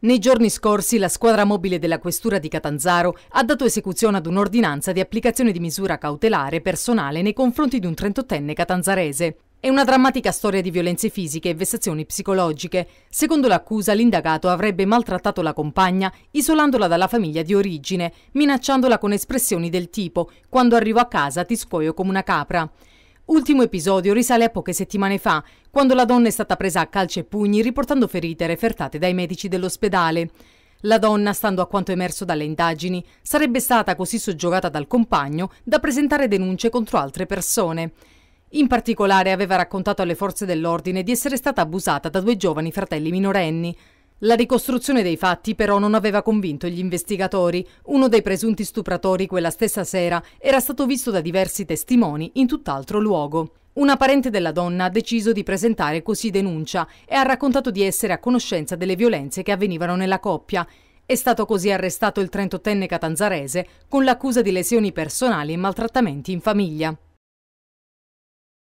Nei giorni scorsi la squadra mobile della Questura di Catanzaro ha dato esecuzione ad un'ordinanza di applicazione di misura cautelare personale nei confronti di un 38enne catanzarese. È una drammatica storia di violenze fisiche e vessazioni psicologiche. Secondo l'accusa, l'indagato avrebbe maltrattato la compagna isolandola dalla famiglia di origine, minacciandola con espressioni del tipo «quando arrivo a casa ti scuoio come una capra». Ultimo episodio risale a poche settimane fa, quando la donna è stata presa a calci e pugni riportando ferite refertate dai medici dell'ospedale. La donna, stando a quanto emerso dalle indagini, sarebbe stata così soggiogata dal compagno da presentare denunce contro altre persone. In particolare aveva raccontato alle forze dell'ordine di essere stata abusata da due giovani fratelli minorenni. La ricostruzione dei fatti però non aveva convinto gli investigatori. Uno dei presunti stupratori quella stessa sera era stato visto da diversi testimoni in tutt'altro luogo. Una parente della donna ha deciso di presentare così denuncia e ha raccontato di essere a conoscenza delle violenze che avvenivano nella coppia. È stato così arrestato il 38enne catanzarese con l'accusa di lesioni personali e maltrattamenti in famiglia.